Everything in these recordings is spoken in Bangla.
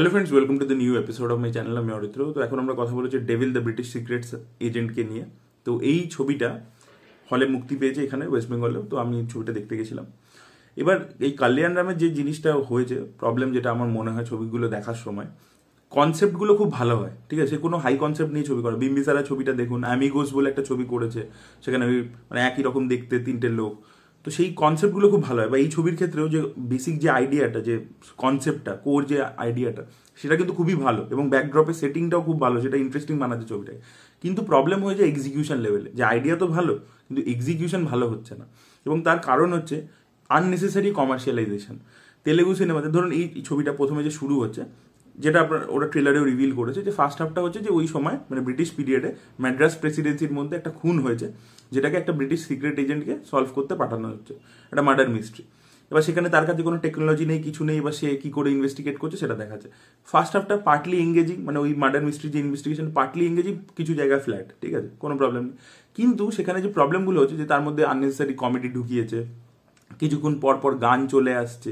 hello friends welcome to the new episode of my channel আমি অরিত্র তো এখন আমরা কথা বলেছি ডেভিল দ্য ব্রিটিশ সিক্রেটস এজেন্টকে নিয়ে তো এই ছবিটা হলে মুক্তি পেয়েছে এখানে ওয়েস্ট বেঙ্গলেও তো আমি ছবিটা দেখতে গেছিলাম এবার এই কাল্যাণ রামের যে জিনিসটা হয়েছে প্রবলেম যেটা আমার মনে হয় ছবিগুলো দেখার সময় কনসেপ্টগুলো খুব ভালো হয় ঠিক আছে কোনো হাই কনসেপ্ট নিয়ে ছবি করে বিম্বিসারা ছবিটা দেখুন অ্যামিগোস বলে একটা ছবি করেছে সেখানে ওই মানে একই রকম দেখতে তিনটে লোক তো সেই কনসেপ্টগুলো খুব ভালো হয় বা এই ছবির ক্ষেত্রেও যে বেসিক যে আইডিয়াটা যে কনসেপ্টটা কোর যে আইডিয়াটা সেটা কিন্তু খুবই ভালো এবং ব্যাকড্রপের সেটিংটাও খুব ভালো সেটা ইন্টারেস্টিং বানাতে ছবিটাকে কিন্তু প্রবলেম হয়ে যায় এক্সিকিউশন লেভেলে যে আইডিয়া তো ভালো কিন্তু এক্সিকিউশন ভালো হচ্ছে না এবং তার কারণ হচ্ছে আননেসেসারি কমার্শিয়ালাইজেশন তেলেগু সিনেমাতে ধরুন এই ছবিটা প্রথমে যে শুরু হচ্ছে যেটা আপনার ওরা ট্রেলারেও রিভিল করেছে যে ফার্স্ট হাফটা হচ্ছে যে ওই সময় মানে ব্রিটিশ পিরিয়ডে ম্যাড্রাস প্রেসিডেন্সির মধ্যে একটা খুন হয়েছে যেটাকে একটা ব্রিটিশ সিক্রেট এজেন্টকে সলভ করতে পাঠানো হচ্ছে একটা মার্ডার মিস্ট্রি এবার সেখানে তার কাছে কোনো টেকনোলজি নেই কিছু নেই বা সে কী করে ইনভেস্টিগেট করছে সেটা দেখাচ্ছে ফার্স্ট হাফটা পার্টলি এঙ্গেজিং মানে ওই মার্ডার মিস্ট্রি যে ইনভেস্টিগেশন পার্টলি এঙ্গেজিং কিছু জায়গায় ফ্ল্যাট ঠিক আছে কোনো প্রবলেম নেই কিন্তু সেখানে যে প্রবলেমগুলো হচ্ছে যে তার মধ্যে আননেসেসারি কমেডি ঢুকিয়েছে কিছুক্ষণ পর পর গান চলে আসছে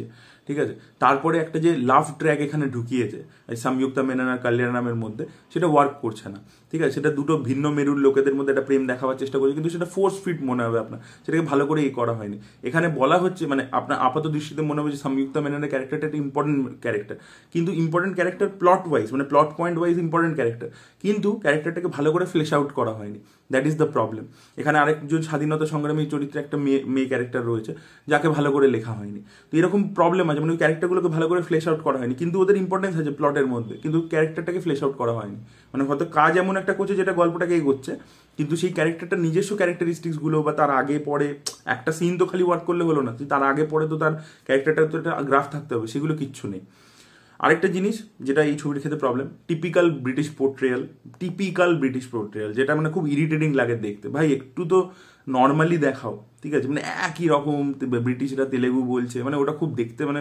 ঠিক আছে তারপরে একটা যে লাভ ট্র্যাক এখানে ঢুকিয়েছে এই সামযুক্তা মেনন আর কল্যাণামের মধ্যে সেটা ওয়ার্ক করছে না ঠিক আছে সেটা দুটো ভিন্ন মেরুর লোকেদের মধ্যে একটা প্রেম দেখাবার চেষ্টা করছে কিন্তু সেটা ফোর্স ফিট মনে হবে আপনার সেটাকে ভালো করে ই করা হয়নি এখানে বলা হচ্ছে মানে আপনার আপাত দৃষ্টিতে মনে হবে যে সামযুক্তা মেননের ক্যারেক্টারটা একটা ইম্পর্টেন্ট ক্যারেক্টার কিন্তু ইম্পর্টেন্ট ক্যারেক্টার প্লট ওয়াইজ মানে plot point wise important character কিন্তু ক্যারেক্টারটাকে ভালো করে ফ্লেশ আউট করা হয়নি দ্যাট ইজ দ্য প্রবলেম এখানে আরেকজন স্বাধীনতা সংগ্রামী চরিত্রে একটা মেয়ে মেয়ে ক্যারেক্টার রয়েছে যাকে ভালো করে লেখা হয়নি তো এরকম প্রবলেম আছে হয় মানে ওই ক্যারেক্টারগুলোকে ভালো করে ফ্লেশ আউট করা হয়নি কিন্তু ওদের ইম্পর্টেন্স আছে প্লটের মধ্যে কিন্তু ক্যারেক্টারটাকে ফ্লেশ আউট করা হয়নি মানে হয়তো কাজ এমন একটা করছে যেটা গল্পটাকে এগোচ্ছে কিন্তু সেই ক্যারেক্টারটা নিজস্ব ক্যারেক্টারিস্টিক্সগুলো বা তার আগে পরে একটা সিন তো খালি ওয়ার্ক করলে হলো না তার আগে পরে তো তার ক্যারেক্টারটা তো একটা গ্রাফ থাকতে হবে সেগুলো কিচ্ছু নেই আরেকটা জিনিস যেটা এই ছবির ক্ষেত্রে problem typical British portrayal typical British portrayal যেটা মানে খুব ইরিটেটিং লাগে দেখতে ভাই একটু তো নর্মালি দেখাও ঠিক আছে মানে একই রকম ব্রিটিশরা তেলেগু বলছে মানে ওটা খুব দেখতে মানে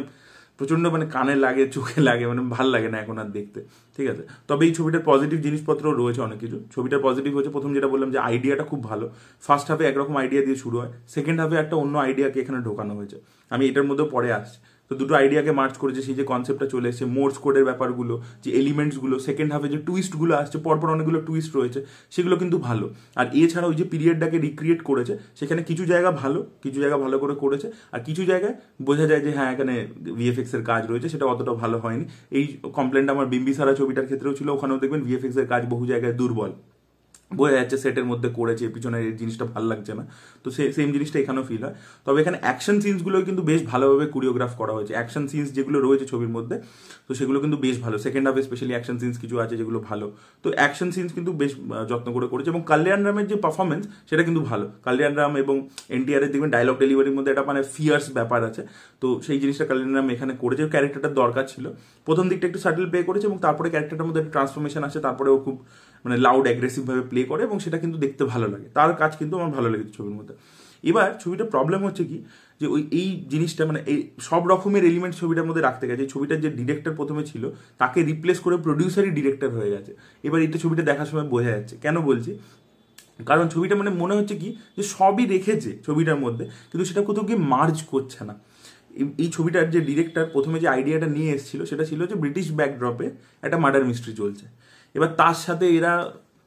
প্রচণ্ড মানে কানে লাগে চোখে লাগে মানে ভাল লাগে না এখন আর দেখতে ঠিক আছে তবে এই ছবিটার পজিটিভ জিনিসপত্র রয়েছে অনেক কিছু ছবিটার পজিটিভ হচ্ছে প্রথম যেটা বললাম যে আইডিয়াটা খুব ভালো ফার্স্ট হাফে একরকম আইডিয়া দিয়ে শুরু হয় সেকেন্ড হাফে একটা অন্য আইডিয়াকে এখানে ঢোকানো হয়েছে আমি এটার মধ্যে পরে আসছি তো দুটো আইডিয়াকে মার্চ করেছে সেই যে কনসেপ্টটা চলে এসেছে মোর্স কোডের ব্যাপারগুলো যে এলিমেন্টসগুলো সেকেন্ড হাফে যে টুইস্টগুলো আসছে পরপর অনেকগুলো টুইস্ট রয়েছে সেগুলো কিন্তু ভালো আর এছাড়াও যে পিরিয়ডটাকে রিক্রিয়েট করেছে সেখানে কিছু জায়গা ভালো কিছু জায়গা ভালো করে করেছে আর কিছু জায়গায় বোঝা যায় যে হ্যাঁ এখানে ভিএফএক্স এর কাজ রয়েছে সেটা অতটা ভালো হয়নি এই কমপ্লেনটা আমার বিম্বিসারা ছবিটার ক্ষেত্রেও ছিল ওখানেও দেখবেন ভিএফএক্স এর কাজ বহু জায়গায় দুর্বল বোঝা যাচ্ছে সেটের মধ্যে করেছে পিছনে এই জিনিসটা ভালো লাগছে না তো সেম জিনিসটা এখানেও ফিল হয় তবে এখানে অ্যাকশন সিনসগুলো কিন্তু বেশ ভালোভাবে কোরিওগ্রাফ করা হয়েছে অ্যাকশন সিনস যেগুলো রয়েছে ছবির মধ্যে তো সেগুলো কিন্তু বেশ ভালো সেকেন্ড হাফে স্পেশালি অ্যাকশন সিনস কিছু আছে যেগুলো ভালো তো অ্যাকশন সিনস কিন্তু বেশ যত্ন করে করেছে এবং কাল্যাণ রামের যে পারফরমেন্স সেটা কিন্তু ভালো কাল্যাণ রাম এবং এনটিআরের দেখবেন ডায়লগ ডেলিভারির মধ্যে এটা মানে ফিয়ার্স ব্যাপার আছে তো সেই জিনিসটা কাল্যাণ রাম এখানে করেছে ক্যারেক্টারটার দরকার ছিল প্রথম দিকটা একটু সাটেল পে করেছে এবং তারপরে ক্যারেক্টারটার মধ্যে একটা ট্রান্সফরমেশন আছে তারপরে ও খুব মানে লাউড অ্যাগ্রেসিভভাবে প্লে করে এবং সেটা কিন্তু দেখতে ভালো লাগে তার কাজ কিন্তু আমার ভালো লেগেছে ছবির মধ্যে এবার ছবিটা প্রবলেম হচ্ছে কি যে ওই এই জিনিসটা মানে এই সব রকমের এলিমেন্ট ছবিটার মধ্যে রাখতে গেছে ছবিটার যে ডিরেক্টর প্রথমে ছিল তাকে রিপ্লেস করে প্রডিউসারই ডিরেক্টর হয়ে গেছে এবার এটা ছবিটা দেখার সময় বোঝা যাচ্ছে কেন বলছি কারণ ছবিটা মানে মনে হচ্ছে কি যে সবই রেখেছে ছবিটার মধ্যে কিন্তু সেটা কোথাও গিয়ে মার্জ করছে না এই ছবিটার যে ডিরেক্টর প্রথমে যে আইডিয়াটা নিয়ে এসেছিল সেটা ছিল যে ব্রিটিশ ব্যাকড্রপে একটা মার্ডার মিস্ট্রি চলছে এবার তার সাথে এরা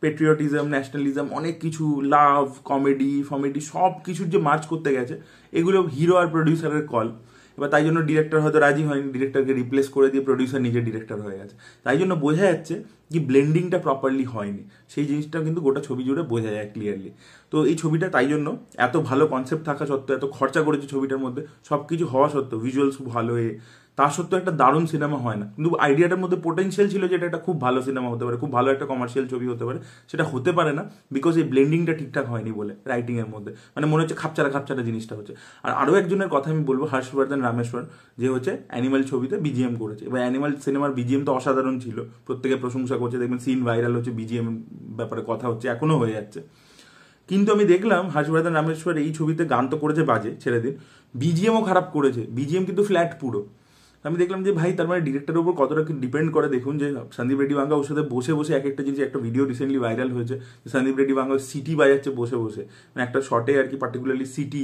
পেট্রিয়টিজম ন্যাশনালিজম অনেক কিছু লাভ কমেডি ফমেডি সব কিছুর যে মার্চ করতে গেছে এগুলো হিরো আর প্রডিউসারের কল এবার তাই জন্য ডিরেক্টর হয়তো রাজি হয়নি ডিরেক্টরকে রিপ্লেস করে দিয়ে প্রডিউসার নিজে ডিরেক্টর হয়ে গেছে তাই জন্য বোঝা যাচ্ছে যে ব্লেন্ডিংটা প্রপারলি হয়নি সেই জিনিসটা কিন্তু গোটা ছবি জুড়ে বোঝা যায় ক্লিয়ারলি তো এই ছবিটা তাই জন্য এত ভালো কনসেপ্ট থাকা সত্ত্বেও এত খরচা করেছে ছবিটার মধ্যে সব কিছু হওয়া সত্ত্বেও ভিজুয়ালস ভালো হয়ে তা সত্ত্বেও একটা দারুণ সিনেমা হয় না কিন্তু আইডিয়াটার মধ্যে পোটেন্সিয়াল ছিল যে এটা একটা খুব ভালো সিনেমা হতে পারে খুব ভালো একটা কমার্শিয়াল ছবি হতে পারে সেটা হতে পারে না বিকজ এই ব্লেন্ডিংটা ঠিকঠাক হয়নি বলে রাইটিংয়ের মধ্যে মানে মনে হচ্ছে খাপচারা খাপচারা জিনিসটা হচ্ছে আর আরও একজনের কথা আমি বলবো হর্ষবর্ধন রামেশ্বর যে হচ্ছে অ্যানিমাল ছবিতে বিজিএম করেছে এবার অ্যানিমাল সিনেমার বিজিএম তো অসাধারণ ছিল প্রত্যেকে প্রশংসা করছে দেখবেন সিন ভাইরাল হচ্ছে বিজিএম ব্যাপারে কথা হচ্ছে এখনো হয়ে যাচ্ছে কিন্তু আমি দেখলাম হাসিবর্ধন রামেশ্বর এই ছবিতে গান তো করেছে বাজে ছেলেদের বিজিএমও খারাপ করেছে বিজিএম কিন্তু ফ্ল্যাট পুরো আমি দেখলাম যে ভাই তার মানে ডিরেক্টরের উপর কতটা কি ডিপেন্ড করে দেখুন যে সন্দীপ রেড্ডি বাঙ্গা ওর সাথে বসে বসে এক একটা জিনিস একটা ভিডিও রিসেন্টলি ভাইরাল হয়েছে যে সন্দীপ রেড্ডি বাঙ্গা সিটি বাজাচ্ছে বসে বসে মানে একটা শটে আর কি পার্টিকুলারলি সিটি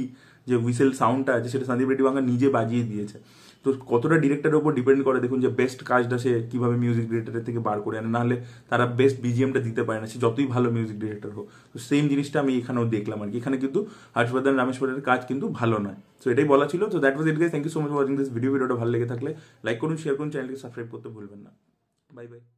যে হুইসেল সাউন্ডটা আছে সেটা সন্দীপ রেড্ডি বাঙ্গা নিজে বাজিয়ে দিয়েছে তো কতটা ডিরেক্টরের উপর ডিপেন্ড করে দেখুন যে বেস্ট কাজটা সে কীভাবে মিউজিক ডিরেক্টরের থেকে বার করে আনে নাহলে তারা বেস্ট বিজিএমটা দিতে পারে না সে যতই ভালো মিউজিক ডিরেক্টর হোক তো সেম জিনিসটা আমি এখানেও দেখলাম আর কি এখানে কিন্তু হর্ষবর্ধন রামেশ্বরের কাজ কিন্তু ভালো নয় তো এটাই বলা ছিল তো that was it guys thank you so much watching this video ভিডিওটা ভালো লেগে থাকলে লাইক করুন শেয়ার করুন চ্যানেলকে সাবস্ক্রাইব করতে ভুলবেন না বাই বাই